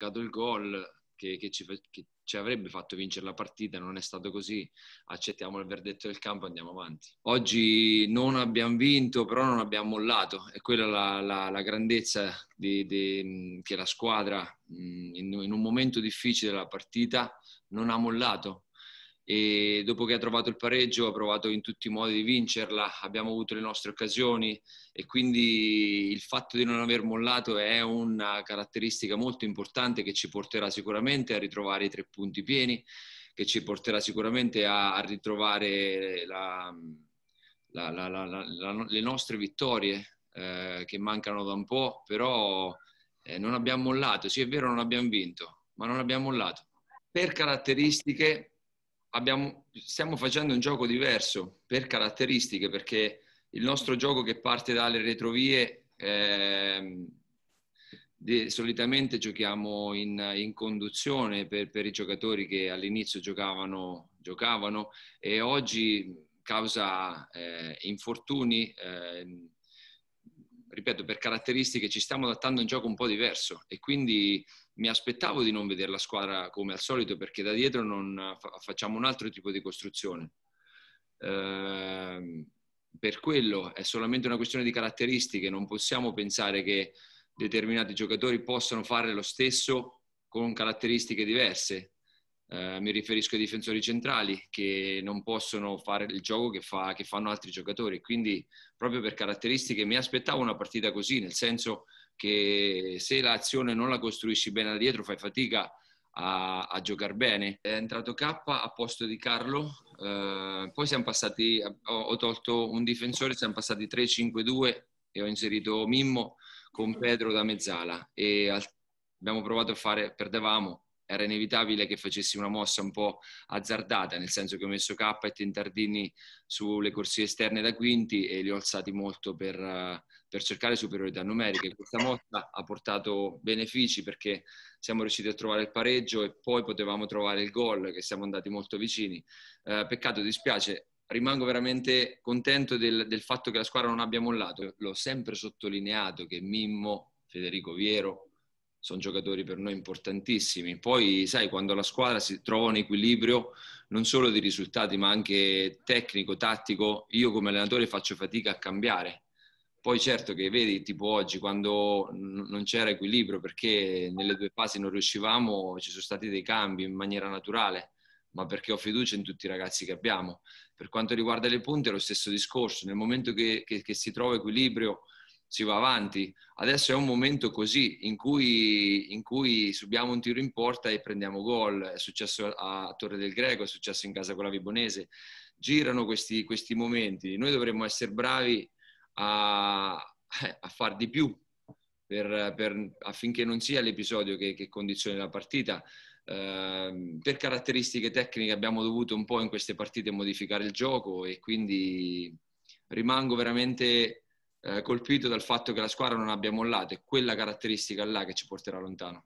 cercato il gol che, che, ci, che, ci, avrebbe fatto vincere la partita, non è stato così, accettiamo il verdetto del campo e andiamo avanti. Oggi non abbiamo vinto, però non abbiamo mollato, è quella la, la, la grandezza di, di, che la squadra mm, in, in un momento difficile della partita non ha mollato, e dopo che ha trovato il pareggio ha provato in tutti i modi di vincerla, abbiamo avuto le nostre occasioni e quindi il fatto di non aver mollato è una caratteristica molto importante che ci porterà sicuramente a ritrovare i tre punti pieni, che ci porterà sicuramente a, a ritrovare la, la, la, le nostre vittorie eh, che mancano da un po', però eh, non abbiamo mollato, sì è vero non abbiamo vinto, ma non abbiamo mollato. Per caratteristiche abbiamo, stiamo facendo un gioco diverso per caratteristiche, perché il nostro gioco che parte dalle retrovie, eh, solitamente giochiamo in, in conduzione per, per, i giocatori che all'inizio giocavano, giocavano e oggi causa eh, infortuni. Eh, ripeto, per caratteristiche ci stiamo adattando a un gioco un po' diverso e quindi mi aspettavo di non vedere la squadra come al solito perché da dietro non facciamo un altro tipo di costruzione. Eh, per quello è solamente una questione di caratteristiche, non possiamo pensare che determinati giocatori possano fare lo stesso con caratteristiche diverse. Eh, mi riferisco ai difensori centrali che non possono fare il gioco che, fa, che, fanno altri giocatori. Quindi, proprio per caratteristiche, mi aspettavo una partita così, nel senso che se l'azione non la costruisci bene da dietro, fai fatica a, a giocare bene. È entrato K a posto di Carlo, uh, poi siamo passati, ho, ho tolto un difensore, siamo passati 3-5-2 e ho inserito Mimmo con Pedro da mezzala e al, abbiamo provato a fare, perdevamo era inevitabile che facessi una mossa un po' azzardata, nel senso che ho messo K e Tentardini sulle corsie esterne da quinti e li ho alzati molto per, per cercare superiorità numeriche. Questa mossa ha portato benefici perché siamo riusciti a trovare il pareggio e poi potevamo trovare il gol, che siamo andati molto vicini. Eh, peccato, dispiace, rimango veramente contento del, del, fatto che la squadra non abbia mollato. L'ho sempre sottolineato che Mimmo, Federico Viero, sono giocatori per noi importantissimi. Poi, sai, quando la squadra si trova un equilibrio non solo di risultati, ma anche tecnico, tattico, io come allenatore faccio fatica a cambiare. Poi certo che vedi, tipo oggi, quando non c'era equilibrio perché nelle due fasi non riuscivamo, ci sono stati dei cambi in maniera naturale, ma perché ho fiducia in tutti i ragazzi che abbiamo. Per quanto riguarda le punte è lo stesso discorso, nel momento che, che, che si trova equilibrio si va avanti. Adesso è un momento così in cui, in cui subiamo un tiro in porta e prendiamo gol. È successo a Torre del Greco, è successo in casa con la Vibonese. Girano questi, questi momenti. Noi dovremmo essere bravi a, a far di più per, per, affinché non sia l'episodio che, che condizioni la partita. Eh, per caratteristiche tecniche abbiamo dovuto un po' in queste partite modificare il gioco e quindi rimango veramente eh, colpito dal fatto che la squadra non abbia mollato, è quella caratteristica là che ci porterà lontano.